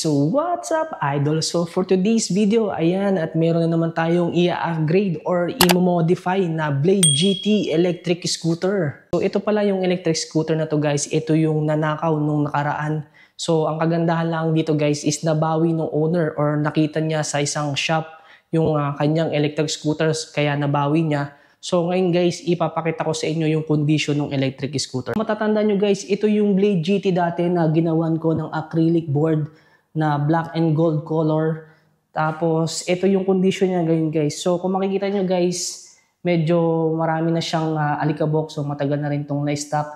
So what's up idol? So for today's video, ayan at meron na naman tayong i-upgrade or i-modify na Blade GT electric scooter. So ito pala yung electric scooter na to guys, ito yung nanakaw nung nakaraan. So ang kagandahan lang dito guys is nabawi ng owner or nakita niya sa isang shop yung uh, kanyang electric scooters kaya nabawi niya. So ngayon guys, ipapakita ko sa inyo yung condition ng electric scooter. Matatanda nyo guys, ito yung Blade GT dati na ginawan ko ng acrylic board na black and gold color. Tapos, ito yung condition niya ngayon guys. So, kung makikita nyo guys, medyo marami na siyang uh, alikabok. So, matagal na rin itong na-stock.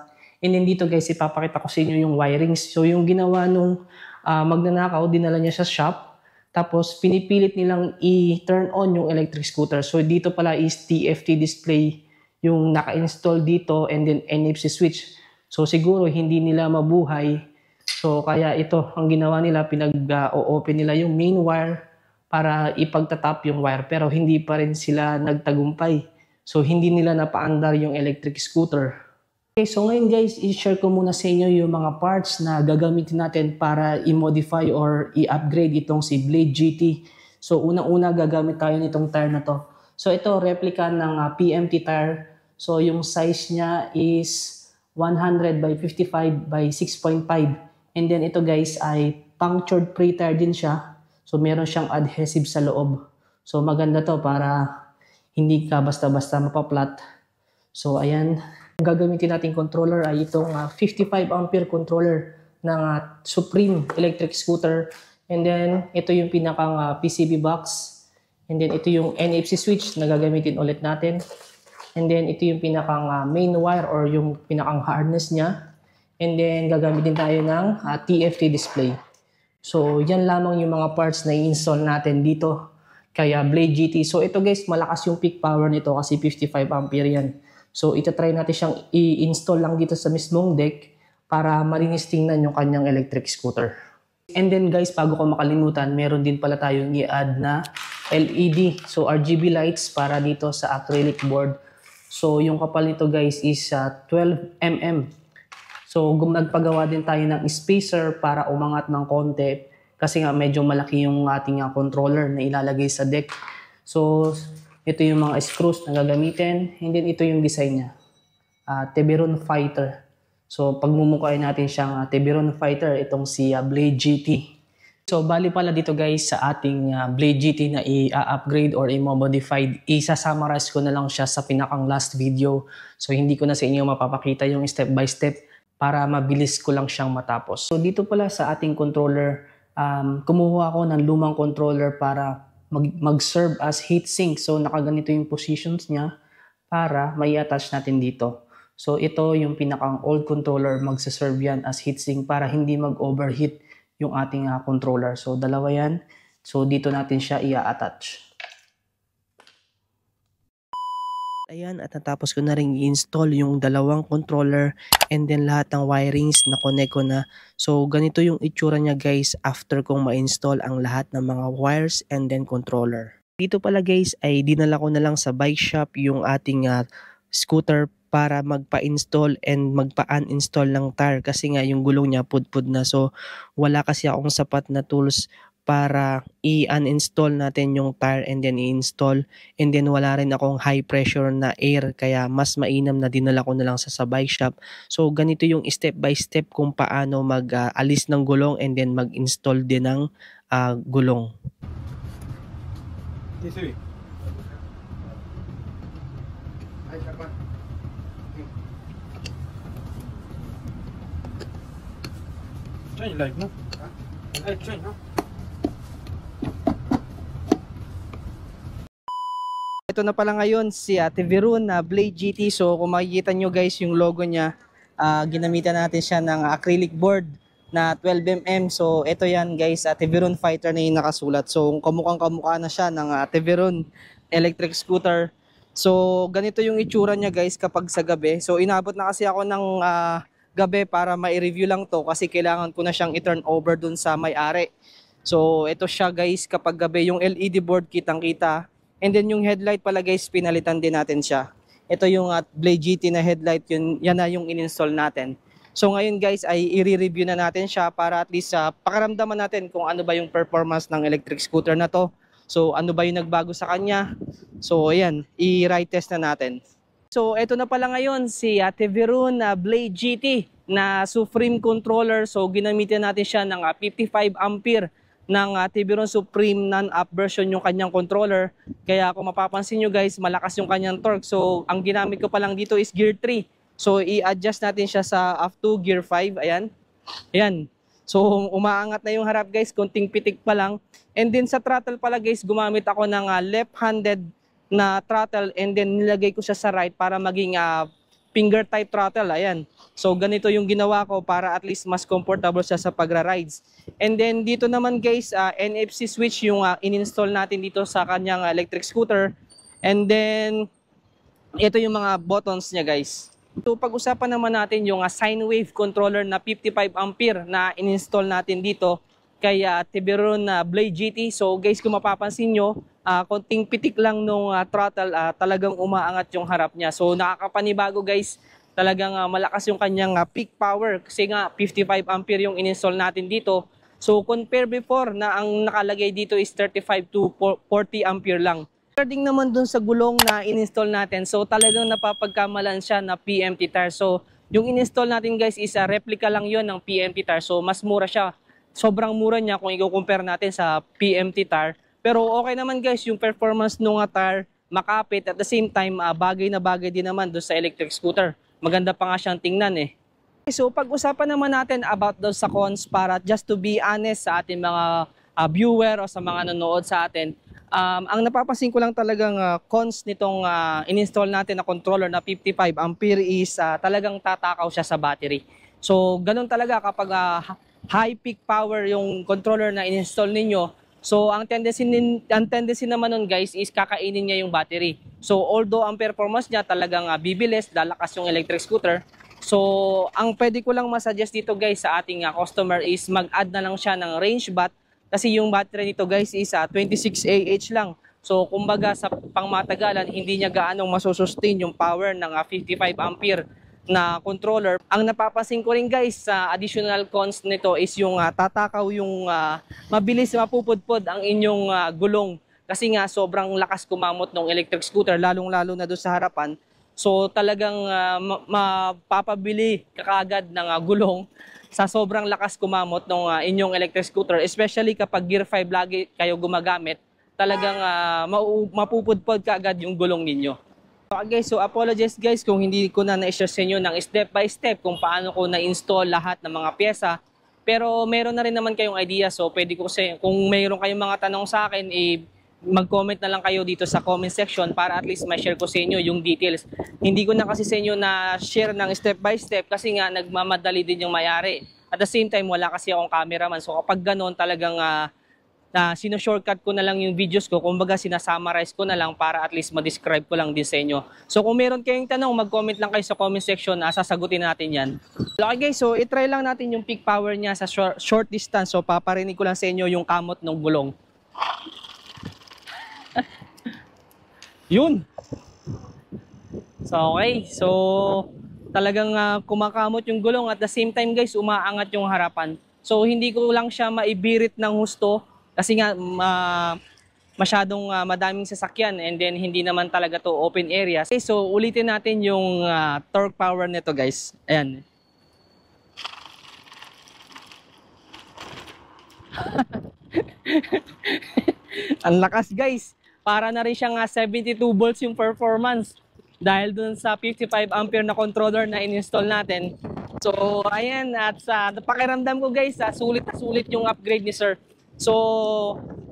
And then dito guys, ipapakita ko sa inyo yung wirings. So, yung ginawa nung uh, magnanakaw, dinala niya sa shop. Tapos, pinipilit nilang i-turn on yung electric scooter. So, dito pala is TFT display yung naka-install dito and then NFC switch. So, siguro hindi nila mabuhay So kaya ito ang ginawa nila, pinag-open nila yung main wire para ipagtatap yung wire pero hindi pa rin sila nagtagumpay. So hindi nila napaandar yung electric scooter. Okay, so ngayon guys, i-share ko muna sa inyo yung mga parts na gagamitin natin para i-modify or i-upgrade itong si Blade GT. So unang-una -una, gagamit tayo nitong tire na to. So ito replica ng uh, ah, PMT tire. So yung size niya is 100 by 55 by 6.5. And then ito guys ay punctured pre-tire din siya. So meron siyang adhesive sa loob. So maganda to para hindi ka basta-basta mapaplat. So ayan, ang gagamitin nating controller ay itong uh, ah, 55 ampere controller ng uh, Supreme electric scooter. And then ito yung pinakang uh, ah, PCB box. And then ito yung NFC switch na gagamitin ulit natin. And then ito yung pinakang uh, main wire or yung pinakang harness niya. And then, gagamit din tayo ng uh, ah, TFT display. So, yan lamang yung mga parts na i-install natin dito. Kaya ah, Blade GT. So, ito guys, malakas yung peak power nito kasi 55 ampere yan. So, itatry natin siyang i-install lang dito sa mismong deck para marinis tingnan yung kanyang electric scooter. And then guys, bago ko makalimutan, meron din pala tayong i-add na LED. So, RGB lights para dito sa acrylic board. So, yung kapal nito guys is uh, 12 mm So gumagpagawa din tayo ng spacer para umangat ng konti kasi nga medyo malaki yung ating uh, controller na ilalagay sa deck. So ito yung mga screws na gagamitin and then ito yung design niya. Uh, ah, Tiberon Fighter. So pagmumukain natin siyang uh, ah, Tiburon Fighter itong si uh, Blade GT. So bali pala dito guys sa ating uh, Blade GT na i-upgrade or i-modified, isa-summarize ko na lang siya sa pinakang last video. So hindi ko na sa inyo mapapakita yung step by step para mabilis ko lang siyang matapos. So dito pala sa ating controller, um, kumuha ako ng lumang controller para mag- mag-serve as heat sink. So nakaganito yung positions niya para may attach natin dito. So ito yung pinakang old controller, magsaserve yan as heat sink para hindi mag-overheat yung ating uh, controller. So dalawa yan. So dito natin siya i-attach. Ayan at natapos ko na rin i-install yung dalawang controller and then lahat ng wirings na connect ko na. So ganito yung itsura niya guys after kong ma-install ang lahat ng mga wires and then controller. Dito pala guys ay dinala ko na lang sa bike shop yung ating uh, scooter para magpa-install and magpa-uninstall ng tire kasi nga yung gulong niya pudpud na so wala kasi akong sapat na tools para i-uninstall natin yung tire and then i-install and then wala rin akong high pressure na air kaya mas mainam na dinala ko na lang sa, bike shop. So ganito yung step by step kung paano mag-alis uh, ng gulong and then mag-install din ng uh, gulong. TCB. Ay, kapan. Change light, no? Ay, change, no? Ito na pala ngayon si Ate Veruna Blade GT. So kung makikita nyo guys yung logo niya, uh, ginamitan natin siya ng acrylic board na 12mm. So ito yan guys, Ate Verun Fighter na yung nakasulat. So kamukhang kamukha na siya ng Ate Verun electric scooter. So ganito yung itsura niya guys kapag sa gabi. So inabot na kasi ako ng uh, gabi para ma-review lang to kasi kailangan ko na siyang i-turn over dun sa may-ari. So ito siya guys kapag gabi yung LED board kitang-kita And then yung headlight pala guys, pinalitan din natin siya. Ito yung at ah, Blade GT na headlight, yun, yan na yung ininstall natin. So ngayon guys ay i-review na natin siya para at least uh, pakaramdaman natin kung ano ba yung performance ng electric scooter na to. So ano ba yung nagbago sa kanya. So ayan, i-ride test na natin. So ito na pala ngayon si Ate Verun uh, ah, Blade GT na Supreme Controller. So ginamitin natin siya ng uh, 55 ampere ng uh, ah, Tiburon Supreme non-up version yung kanyang controller. Kaya kung mapapansin nyo guys, malakas yung kanyang torque. So ang ginamit ko pa lang dito is gear 3. So i-adjust natin siya sa F2 gear 5. Ayan. Ayan. So umaangat na yung harap guys, konting pitik pa lang. And then sa throttle pala guys, gumamit ako ng uh, left-handed na throttle and then nilagay ko siya sa right para maging uh, finger type throttle, ayan. So ganito yung ginawa ko para at least mas comfortable siya sa pagra-rides. And then dito naman guys, uh, ah, NFC switch yung uh, in-install natin dito sa kanyang ah, electric scooter. And then ito yung mga buttons niya guys. So pag-usapan naman natin yung uh, sine wave controller na 55 ampere na in-install natin dito kay uh, Tiburon uh, ah, Blade GT. So guys, kung mapapansin nyo, uh, konting pitik lang nung uh, throttle, uh, talagang umaangat yung harap niya. So nakakapanibago guys, talagang uh, malakas yung kanyang uh, peak power kasi nga 55 ampere yung ininstall natin dito. So compare before na ang nakalagay dito is 35 to 40 ampere lang. Regarding naman dun sa gulong na ininstall natin, so talagang napapagkamalan siya na PMT tire. So yung ininstall natin guys is a replica lang yon ng PMT tire. So mas mura siya sobrang mura niya kung i-compare natin sa PMT TAR. Pero okay naman guys, yung performance nung ah, TAR makapit at the same time uh, bagay na bagay din naman do sa electric scooter. Maganda pa nga siyang tingnan eh. So pag-usapan naman natin about daw sa cons para just to be honest sa ating mga uh, viewer o sa mga nanonood sa atin. Um, ang napapansin ko lang talagang uh, cons nitong uh, in-install natin na controller na 55 ampere is uh, talagang tatakaw siya sa battery. So ganun talaga kapag uh, high peak power yung controller na in-install ninyo. So, ang tendency, nin, ang tendency naman nun guys is kakainin niya yung battery. So, although ang performance niya talagang uh, bibilis, lalakas yung electric scooter. So, ang pwede ko lang masuggest dito guys sa ating uh, customer is mag-add na lang siya ng range bat kasi yung battery nito guys is uh, 26 Ah lang. So, kumbaga sa pangmatagalan, hindi niya gaanong masusustain yung power ng uh, ah, 55 ampere na controller. Ang napapansin ko rin guys sa uh, additional cons nito is yung uh, tatakaw yung uh, mabilis mapupudpod ang inyong uh, gulong kasi nga sobrang lakas kumamot ng electric scooter lalong-lalo na doon sa harapan. So talagang uh, mapapabili kakagad ng uh, gulong sa sobrang lakas kumamot ng uh, inyong electric scooter especially kapag gear 5 lagi kayo gumagamit talagang uh, mapupudpod kaagad yung gulong ninyo. Okay ah, guys, so apologies guys kung hindi ko na na-share sa inyo ng step by step kung paano ko na-install lahat ng mga pyesa. Pero meron na rin naman kayong idea so pwede ko kasi kung mayroon kayong mga tanong sa akin, eh, mag-comment na lang kayo dito sa comment section para at least ma-share ko sa inyo yung details. Hindi ko na kasi sa inyo na share ng step by step kasi nga nagmamadali din yung mayari. At the same time, wala kasi akong cameraman. So kapag ganon, talagang uh, na sino-shortcut ko na lang yung videos ko, kumbaga sinasummarize ko na lang para at least ma-describe ko lang din sa inyo. So kung meron kayong tanong, mag-comment lang kayo sa comment section na ah, sasagutin natin yan. Okay guys, so itry lang natin yung peak power niya sa short, short distance. So paparinig ko lang sa inyo yung kamot ng gulong. Yun! So okay, so talagang uh, kumakamot yung gulong at the same time guys, umaangat yung harapan. So hindi ko lang siya maibirit ng husto kasi nga, ma, masyadong uh, madaming sasakyan and then hindi naman talaga to open area. Okay, so ulitin natin yung uh, torque power nito guys. Ayan. Ang lakas guys. Para na rin siyang uh, 72 volts yung performance dahil dun sa 55 ampere na controller na ininstall natin. So ayan at sa uh, pakiramdam ko guys, uh, sulit na sulit yung upgrade ni sir. So,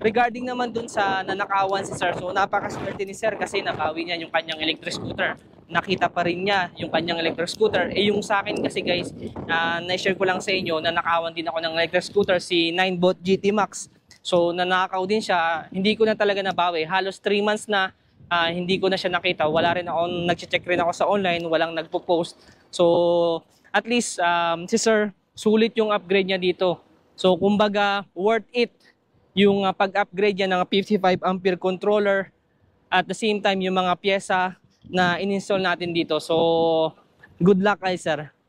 regarding naman dun sa nanakawan si sir, so napakaswerte ni sir kasi nabawi niya yung kanyang electric scooter. Nakita pa rin niya yung kanyang electric scooter. Eh yung sa akin kasi guys, uh, na-share ko lang sa inyo na nakawan din ako ng electric scooter, si Ninebot GT Max. So nanakaw din siya, hindi ko na talaga nabawi. Halos 3 months na uh, hindi ko na siya nakita. Wala rin ako, nag-check rin ako sa online, walang nagpo-post. So at least um, si sir, sulit yung upgrade niya dito So kumbaga worth it yung uh, pag-upgrade niya ng 55 ampere controller at the same time yung mga pyesa na ininstall natin dito. So good luck kay sir.